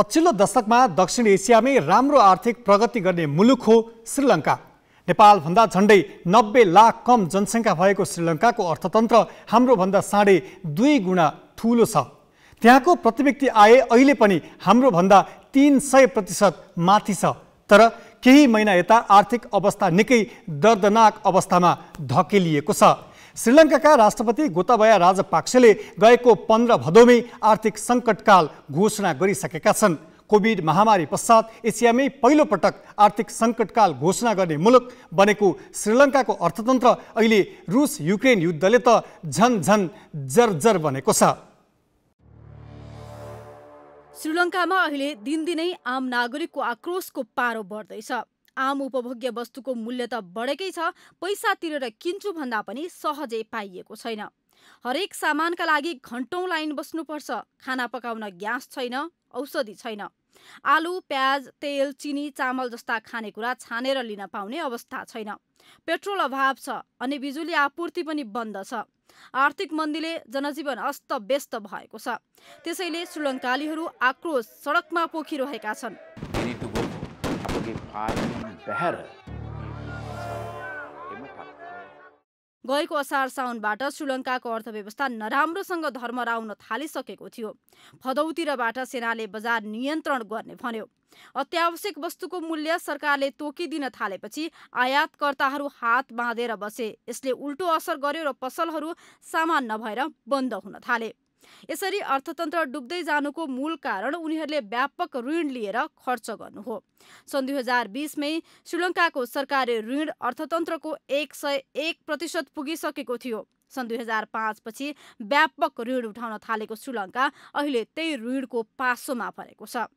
पछिल्लो दशकमा दक्षिण एसियामै राम्रो आर्थिक प्रगति गर्ने मुलुक हो श्रीलङ्का नेपालभन्दा झन्डै नब्बे लाख कम जनसङ्ख्या भएको श्रीलङ्काको अर्थतन्त्र हाम्रोभन्दा साढे दुई गुणा ठुलो छ त्यहाँको प्रतिव्यक्ति आए अहिले पनि हाम्रोभन्दा तिन सय प्रतिशत माथि छ तर केही महिना यता आर्थिक अवस्था निकै दर्दनाक अवस्थामा धकेलिएको छ श्रीलङ्काका राष्ट्रपति गोताबया राजपाक्सेले गएको पन्ध्र भदौमै आर्थिक सङ्कटकाल घोषणा गरिसकेका छन् कोभिड महामारी पश्चात एसियामै पहिलोपटक आर्थिक सङ्कटकाल घोषणा गर्ने मुलुक बनेको श्रीलङ्काको अर्थतन्त्र अहिले रुस युक्रेन युद्धले त झन झन जर्जर बनेको छ श्रीलङ्कामा अहिले दिनदिनै आम नागरिकको आक्रोशको पारो बढ्दैछ आम उपभोग्य वस्तुको मूल्य त बढेकै छ पैसा तिरेर किन्छु भन्दा पनि सहजै पाइएको छैन हरेक सामानका लागि घन्टौँ लाइन बस्नुपर्छ खाना पकाउन ग्यास छैन औषधि छैन आलु प्याज तेल चिनी चामल जस्ता खानेकुरा छानेर लिन पाउने अवस्था छैन पेट्रोल अभाव छ अनि बिजुली आपूर्ति पनि बन्द छ आर्थिक मन्दीले जनजीवन अस्त व्यस्त भएको छ त्यसैले श्रीलङ्कालीहरू आक्रोश सडकमा पोखिरहेका छन् गएको असार साउनबाट श्रीलङ्काको अर्थव्यवस्था नराम्रोसँग धर्मराउन थालिसकेको थियो फदौतिरबाट सेनाले बजार नियन्त्रण गर्ने भन्यो अत्यावश्यक वस्तुको मूल्य सरकारले तोकिदिन थालेपछि आयातकर्ताहरू हात बाँधेर बसे यसले उल्टो असर गर्यो र पसलहरू सामान नभएर बन्द हुन थाले यसरी अर्थतन्त्र डुब्दै जानुको मूल कारण उनीहरूले व्यापक ऋण लिएर खर्च गर्नु हो सन् दुई हजार बिसमै श्रीलङ्काको सरकारी ऋण अर्थतन्त्रको एक सय एक प्रतिशत पुगिसकेको थियो सन् दुई हजार पाँचपछि व्यापक ऋण उठाउन थालेको श्रीलङ्का अहिले त्यही ऋणको पासोमा परेको छ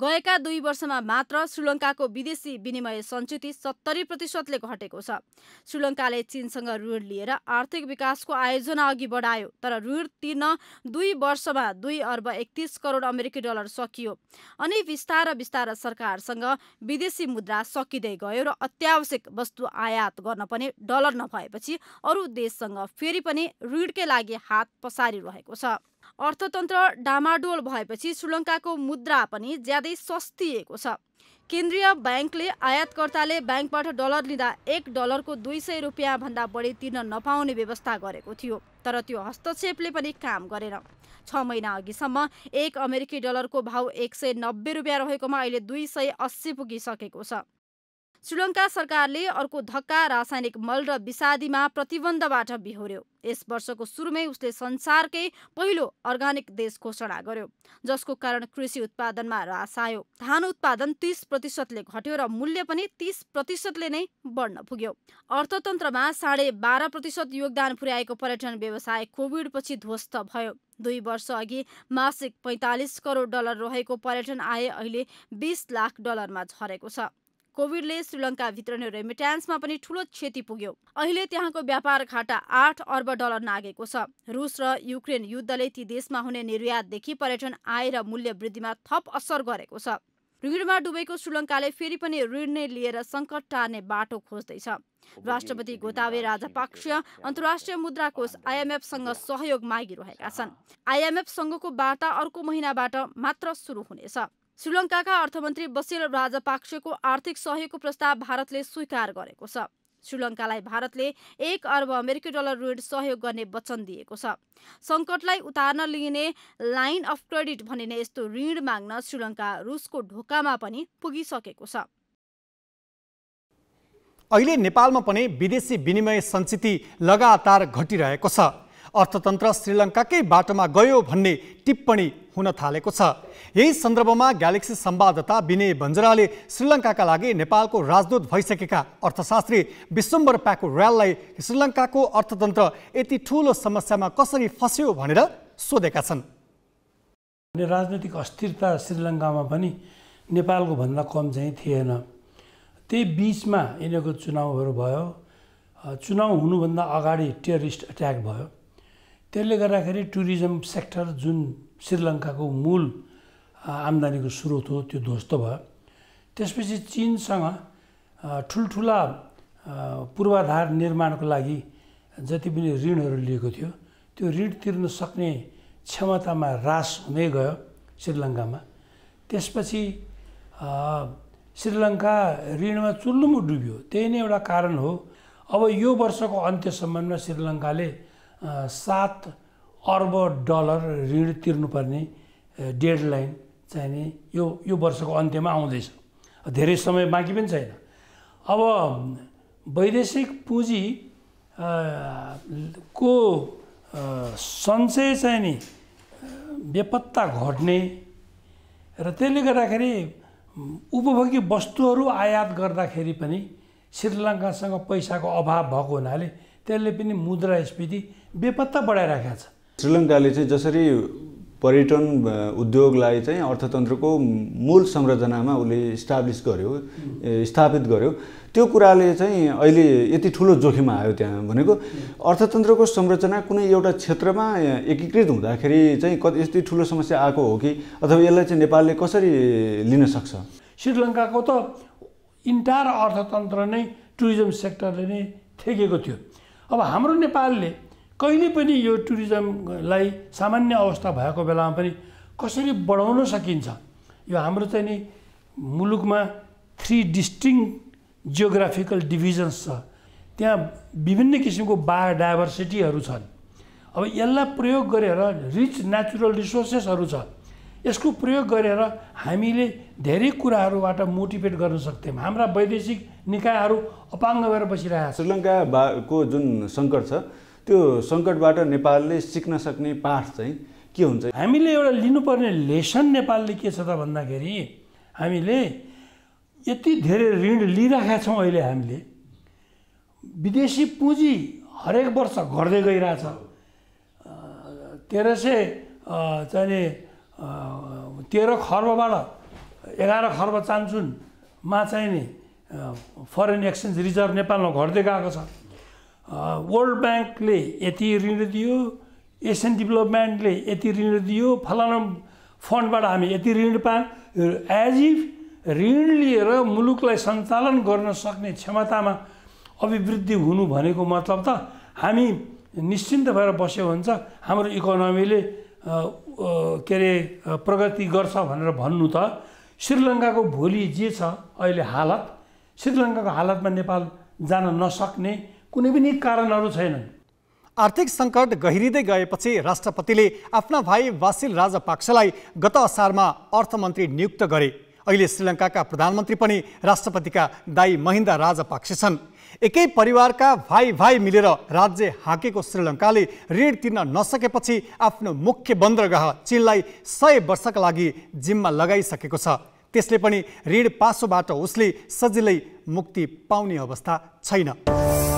गएका दुई वर्षमा मात्र श्रीलङ्काको विदेशी विनिमय सञ्चित सत्तरी प्रतिशतले घटेको छ श्रीलङ्काले चीनसँग ऋण लिएर आर्थिक विकासको आयोजना अघि बढायो तर ऋण तिर्न दुई वर्षमा दुई अर्ब एकतिस करोड अमेरिकी डलर सकियो अनि बिस्तार बिस्तार सरकारसँग विदेशी मुद्रा सकिँदै गयो र अत्यावश्यक वस्तु आयात गर्न पनि डलर नभएपछि अरू देशसँग फेरि पनि ऋणकै लागि हात पसारिरहेको छ अर्थतन्त्र डामाडोल भएपछि श्रीलङ्काको मुद्रा पनि ज्यादै सस्तिएको छ केन्द्रीय ब्याङ्कले आयातकर्ताले ब्याङ्कबाट डलर लिँदा एक डलरको दुई सय रुपियाँभन्दा बढी तिर्न नपाउने व्यवस्था गरेको थियो तर त्यो हस्तक्षेपले पनि काम गरेन छ महिना अघिसम्म एक अमेरिकी डलरको भाउ एक सय नब्बे रुपियाँ रहेकोमा अहिले दुई सय अस्सी पुगिसकेको छ श्रीलङ्का सरकारले अर्को धक्का रासायनिक मल र विषादीमा प्रतिबन्धबाट बिहोर्यो यस वर्षको सुरुमै उसले संसारकै पहिलो अर्ग्यानिक देश घोषणा गर्यो जसको कारण कृषि उत्पादनमा ह्रास आयो धान उत्पादन तिस प्रतिशतले घट्यो र मूल्य पनि तिस प्रतिशतले नै बढ्न पुग्यो अर्थतन्त्रमा साढे बाह्र प्रतिशत योगदान पुर्याएको पर्यटन व्यवसाय कोभिडपछि ध्वस्त भयो दुई वर्ष अघि मासिक पैँतालिस करोड डलर रहेको पर्यटन आय अहिले बिस लाख डलरमा झरेको छ कोभिडले श्रीलङ्काभित्र नै रेमिट्यान्समा पनि ठुलो क्षति पुग्यो अहिले त्यहाँको व्यापार घाटा आठ अर्ब डलर नागेको छ रुस र युक्रेन युद्धले ती देशमा हुने निर्यातदेखि पर्यटन आय र मूल्य वृद्धिमा थप असर गरेको छ ऋणमा डुबेको श्रीलङ्काले फेरि पनि ऋण नै लिएर सङ्कट टार्ने बाटो खोज्दैछ राष्ट्रपति गोतावे राजापाक्ष अन्तर्राष्ट्रिय मुद्रा कोष आइएमएफसँग सहयोग मागिरहेका छन् आइएमएफसँगको वार्ता अर्को महिनाबाट मात्र सुरु हुनेछ श्रीलङ्काका अर्थमन्त्री बसेल राजापाक्सेको आर्थिक सहयोगको प्रस्ताव भारतले स्वीकार गरेको छ श्रीलङ्कालाई भारतले एक अर्ब अमेरिकी डलर ऋण सहयोग गर्ने वचन दिएको छ सङ्कटलाई उतार्न लिइने लाइन अफ क्रेडिट भनिने यस्तो ऋण माग्न श्रीलङ्का रुसको ढोकामा पनि पुगिसकेको छ अहिले नेपालमा पनि विदेशी विनिमय सञ्चित लगातार घटिरहेको छ अर्थतन्त्र श्रीलङ्काकै बाटोमा गयो भन्ने टिप्पणी हुन थालेको छ यही सन्दर्भमा ग्यालेक्सी सम्वाददाता विनय बन्जराले श्रीलङ्काका लागि नेपालको राजदूत भइसकेका अर्थशास्त्री विश्वम्बर प्याको र्याललाई श्रीलङ्काको अर्थतन्त्र यति ठुलो समस्यामा कसरी फस्यो भनेर सोधेका छन् राजनैतिक अस्थिरता श्रीलङ्कामा पनि नेपालको भन्दा कम चाहिँ थिएन त्यही बिचमा यिनीहरूको चुनावहरू भयो चुनाउ हुनुभन्दा अगाडि टेरिस्ट अट्याक भयो त्यसले गर्दाखेरि टुरिज्म सेक्टर जुन श्रीलङ्काको मूल आम्दानीको स्रोत हो त्यो ध्वस्त भयो त्यसपछि चिनसँग ठुल्ठुला पूर्वाधार निर्माणको लागि जति पनि ऋणहरू लिएको थियो त्यो ऋण तिर्न सक्ने क्षमतामा ह्रास हुँदै गयो श्रीलङ्कामा त्यसपछि श्रीलङ्का ऋणमा चुल्लुमो डुब्यो त्यही नै एउटा कारण हो अब यो वर्षको अन्त्यसम्ममा श्रीलङ्काले सात अर्ब डलर ऋण तिर्नुपर्ने डेडलाइन चाहिने यो यो वर्षको अन्त्यमा आउँदैछ धेरै समय बाँकी पनि छैन अब वैदेशिक पुँजी को सञ्चय चाहिँ नि बेपत्ता घट्ने र त्यसले गर्दाखेरि उपभोगी वस्तुहरू आयात गर्दाखेरि पनि श्रीलङ्कासँग पैसाको अभाव भएको हुनाले त्यसले पनि मुद्रा मुद्रास्फीति बेपत्ता बढाइराखेको छ श्रीलङ्काले चाहिँ जसरी पर्यटन उद्योगलाई चाहिँ अर्थतन्त्रको मूल संरचनामा उसले इस्टाब्लिस गर्यो स्थापित गर्यो त्यो कुराले चाहिँ अहिले यति ठुलो जोखिम आयो त्यहाँ भनेको अर्थतन्त्रको संरचना कुनै एउटा क्षेत्रमा एकीकृत हुँदाखेरि चाहिँ कति यति ठुलो समस्या आएको हो कि अथवा यसलाई चाहिँ नेपालले कसरी लिन सक्छ श्रीलङ्काको त इन्टायर अर्थतन्त्र नै टुरिज्म सेक्टरले नै ठेकेको थियो अब हाम्रो नेपालले कहिले पनि यो टुरिज्मलाई सामान्य अवस्था भएको बेलामा पनि कसरी बढाउन सकिन्छ यो हाम्रो चाहिँ नि मुलुकमा थ्री डिस्टिङ जियोग्राफिकल डिभिजन्स छ त्यहाँ विभिन्न किसिमको बायोडाइभर्सिटीहरू छन् अब यसलाई प्रयोग गरेर रिच नेचुरल रिसोर्सेसहरू छ यसको प्रयोग गरेर हामीले धेरै कुराहरूबाट मोटिभेट गर्न सक्थ्यौँ हाम्रा वैदेशिक निकायहरू अपाङ्ग भएर बसिरहेका छन् श्रीलङ्काको जुन सङ्कट छ त्यो सङ्कटबाट नेपालले सिक्न सक्ने पाठ चाहिँ के हुन्छ हामीले एउटा लिनुपर्ने लेसन नेपालले के छ त भन्दाखेरि हामीले यति धेरै ऋण लिइरहेका छौँ अहिले हामीले विदेशी पुँजी हरेक वर्ष घट्दै गइरहेछ तेह्र सय चाहिँ तेह्र खर्बबाट एघार खर्ब चान्चुनमा चाहिँ नि फरेन एक्सचेन्ज रिजर्भ नेपालमा घट्दै गएको छ वर्ल्ड ब्याङ्कले यति ऋण दियो एसियन डेभलपमेन्टले यति ऋण दियो फलाना फन्डबाट हामी यति ऋण पायौँ एज इफ ऋण लिएर मुलुकलाई सञ्चालन गर्न सक्ने क्षमतामा अभिवृद्धि हुनु भनेको मतलब त हामी निश्चिन्त भएर बस्यो भने त हाम्रो इकोनोमीले के अरे प्रगति गर्छ भनेर भन्नु त श्रीलङ्काको भोलि जे छ अहिले हालत श्रीलङ्काको हालतमा नेपाल जान नसक्ने कुनै पनि कारणहरू छैनन् आर्थिक सङ्कट गहिरिँदै गएपछि राष्ट्रपतिले आफ्ना भाइ वासिल राजापाक्सलाई गत असारमा अर्थमन्त्री नियुक्त गरे अहिले श्रीलङ्काका प्रधानमन्त्री पनि राष्ट्रपतिका दाई महिन्दा राजापाक्से छन् एकै परिवारका भाइ भाइ मिलेर राज्य हाँकेको श्रीलङ्काले ऋण तिर्न नसकेपछि आफ्नो मुख्य बन्दरगाह चिनलाई सय वर्षका लागि जिम्मा लगाइसकेको छ त्यसले पनि ऋण पासोबाट उसले सजिलै मुक्ति पाउने अवस्था छैन